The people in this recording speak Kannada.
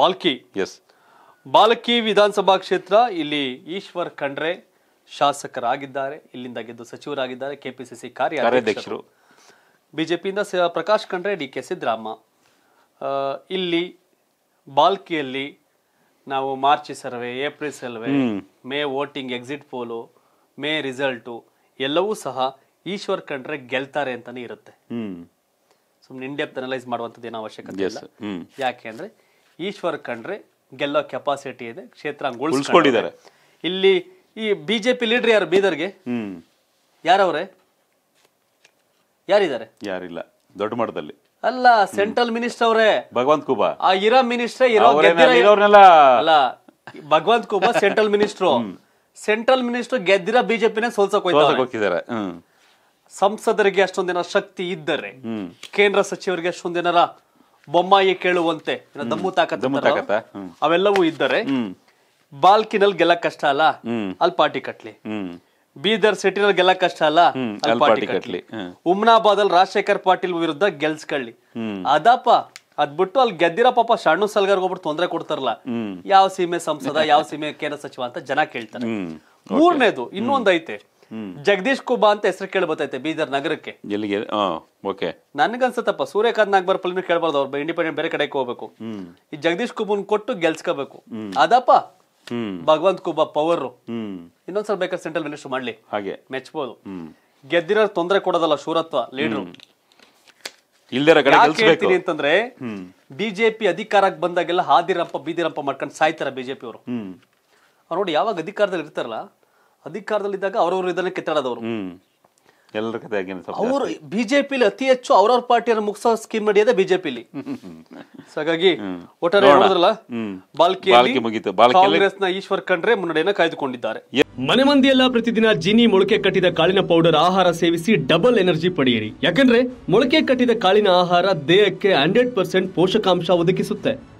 ಬಾಲ್ಕಿ ಎಸ್ ಬಾಲ್ಕಿ ವಿಧಾನಸಭಾ ಕ್ಷೇತ್ರ ಇಲ್ಲಿ ಈಶ್ವರ್ ಖಂಡ್ರೆ ಶಾಸಕರಾಗಿದ್ದಾರೆ ಇಲ್ಲಿಂದ ಗೆದ್ದು ಸಚಿವರಾಗಿದ್ದಾರೆ ಕೆಪಿಸಿಸಿ ಕಾರ್ಯಾಧ್ಯಕ್ಷರು ಬಿಜೆಪಿಯಿಂದ ಪ್ರಕಾಶ್ ಖಂಡ್ರೆ ಡಿ ಕೆ ಸಿದ್ದರಾಮ ಇಲ್ಲಿ ಬಾಲ್ಕಿಯಲ್ಲಿ ನಾವು March survey April survey May voting exit poll May result ಎಲ್ಲವೂ ಸಹ ಈಶ್ವರ್ ಖಂಡ್ರೆ ಗೆಲ್ತಾರೆ ಅಂತಾನೆ ಇರುತ್ತೆ ಸುಮ್ಮನೆ ಇನ್ ಅನಲೈಸ್ ಮಾಡುವಂಥದ್ದು ಏನೋ ಅವಶ್ಯಕತೆ ಯಾಕೆ ಅಂದ್ರೆ ಈಶ್ವರ್ ಕಂಡ್ರೆ ಗೆಲ್ಲೋ ಕೆಪಾಸಿಟಿ ಇದೆ ಕ್ಷೇತ್ರ ಉಳಿಸ್ಕೊಂಡಿದ್ದಾರೆ ಇಲ್ಲಿ ಈ ಬಿಜೆಪಿ ಲೀಡರ್ ಯಾರು ಬೀದರ್ಗೆ ಯಾರವ್ರೆ ಯಾರಿದ್ದಾರೆ ಯಾರಿಲ್ಲ ದೊಡ್ಡ ಮಟ್ಟದಲ್ಲಿ ಅಲ್ಲ ಸೆಂಟ್ರಲ್ ಮಿನಿಸ್ಟರ್ ಅವರೇ ಭಗವಂತ ಕುಬಾ ಆ ಇರೋ ಮಿನಿಸ್ಟರ್ ಇರೋ ಅಲ್ಲ Bhagwanth Khuba central minister central minister ಗೆದ್ದಿರೋ ಬಿಜೆಪಿನೇ ಸೋಲ್ಸಕ್ ಹೋಗ್ತಿದ್ದಾರೆ ಸಂಸದರಿಗೆ ಅಷ್ಟೊಂದಿನ ಶಕ್ತಿ ಇದ್ದರೆ ಕೇಂದ್ರ ಸಚಿವರಿಗೆ ಅಷ್ಟೊಂದಿನ ಬೊಮ್ಮಾಯಿ ಕೇಳುವಂತೆ ದಮ್ಮು ತಾಕತ್ತ ಅವೆಲ್ಲವೂ ಇದ್ದರೆ ಬಾಲ್ಕಿನಲ್ಲಿ ಗೆಲ್ಲಕ್ ಕಷ್ಟ ಅಲ್ಲ ಅಲ್ಲಿ ಪಾರ್ಟಿ ಕಟ್ಲಿ ಬೀದರ್ ಸಿಟಿನಲ್ಲಿ ಗೆಲ್ಲಕ್ ಕಷ್ಟ ಅಲ್ಲ ಅಲ್ಲಿ ಪಾರ್ಟಿ ಕಟ್ಲಿ ಉಮ್ನಾಬಾದ್ ಅಲ್ಲಿ ರಾಜಶೇಖರ್ ಪಾಟೀಲ್ ವಿರುದ್ಧ ಗೆಲ್ಸ್ಕೊಳ್ಳಿ ಅದಪ್ಪ ಅದ್ಬಿಟ್ಟು ಅಲ್ಲಿ ಗೆದ್ದಿರೋ ಪಾಪ ಶಾಣು ಸಲ್ಗಾರ್ ಹೋಗ್ಬಿಟ್ಟು ತೊಂದರೆ ಕೊಡ್ತಾರಲ್ಲ ಯಾವ ಸೀಮೆ ಸಂಸದ ಯಾವ ಸೀಮೆ ಕೇಂದ್ರ ಸಚಿವ ಅಂತ ಜನ ಕೇಳ್ತಾರೆ ಮೂರನೇದು ಐತೆ ಜಗದೀಶ್ ಕುಬಾ ಅಂತ ಹೆಸರು ಕೇಳಿ ಬರ್ತೈತೆ ಬೀದರ್ ನಗರಕ್ಕೆ ಎಲ್ಲಿಗೆ ಓಕೆ ನನ್ಗನ್ಸತ್ತಪ್ಪ ಸೂರ್ಯಕಾಂತ್ ನಾಗ್ಬರ್ ಪಲ್ಲಿನ ಕೇಳ್ಬಾರ್ದು ಅವ್ರು ಇಂಡಿಪೆಂಡೆಂಟ್ ಬೇರೆ ಕಡೆಗೆ ಹೋಗ್ಬೇಕು ಈ ಜಗದೀಶ್ ಕುಬನ್ ಕೊಟ್ಟು ಗೆಲ್ಸ್ಕೋಬೇಕು ಅದಪ್ಪ ಭಗವಂತ ಕುಬಾ ಪವರ್ ಇನ್ನೊಂದ್ಸಲ ಬೇಕಾದ್ರೆ ಸೆಂಟ್ರಲ್ ಮಿನಿಸ್ಟರ್ ಮಾಡ್ಲಿ ಹಾಗೆ ಮೆಚ್ಚಬಹುದು ಗೆದ್ದಿರೋ ತೊಂದರೆ ಕೊಡೋದಲ್ಲ ಶೂರತ್ವ ಲೀಡರ್ ಹೇಳ್ತೀನಿ ಅಂತಂದ್ರೆ ಬಿಜೆಪಿ ಅಧಿಕಾರಕ್ಕೆ ಬಂದಾಗೆಲ್ಲ ಹಾದಿರಪ್ಪ ಬೀದಿರಪ್ಪ ಮಾಡ್ಕೊಂಡು ಸಾಯ್ತಾರ ಬಿಜೆಪಿ ಅವರು ನೋಡಿ ಯಾವಾಗ ಅಧಿಕಾರದಲ್ಲಿ ಇರ್ತಾರಲ್ಲ ಅಧಿಕಾರದಲ್ಲಿದ್ದಾಗ ಅವರವರು ಇದನ್ನ ಕಿತ್ತಾಡೋದವರು ಎಲ್ಲರ ಅವರು ಬಿಜೆಪಿಲಿ ಅತಿ ಹೆಚ್ಚು ಅವರವ್ರ ಪಾರ್ಟಿಯನ್ನು ಮುಗಿಸೋ ಸ್ಕೀಮ್ ನಡೆಯದೆ ಬಿಜೆಪಿಲಿ ಹಾಗಾಗಿ ಒಟ್ಟಾರೆ ಬಾಲ್ಕಿ ಕಾಂಗ್ರೆಸ್ನ ಈಶ್ವರ್ ಖಂಡ್ರೆ ಮುನ್ನಡೆಯನ್ನ ಕಾಯ್ದುಕೊಂಡಿದ್ದಾರೆ ಮನೆ ಮಂದಿಯೆಲ್ಲ ಪ್ರತಿದಿನ ಜೀನಿ ಮೊಳಕೆ ಕಟ್ಟಿದ ಕಾಳಿನ ಪೌಡರ್ ಆಹಾರ ಸೇವಿಸಿ ಡಬಲ್ ಎನರ್ಜಿ ಪಡೆಯಿರಿ ಯಾಕಂದ್ರೆ ಮೊಳಕೆ ಕಟ್ಟಿದ ಕಾಳಿನ ಆಹಾರ ದೇಹಕ್ಕೆ ಹಂಡ್ರೆಡ್ ಪರ್ಸೆಂಟ್ ಪೋಷಕಾಂಶ ಒದಗಿಸುತ್ತೆ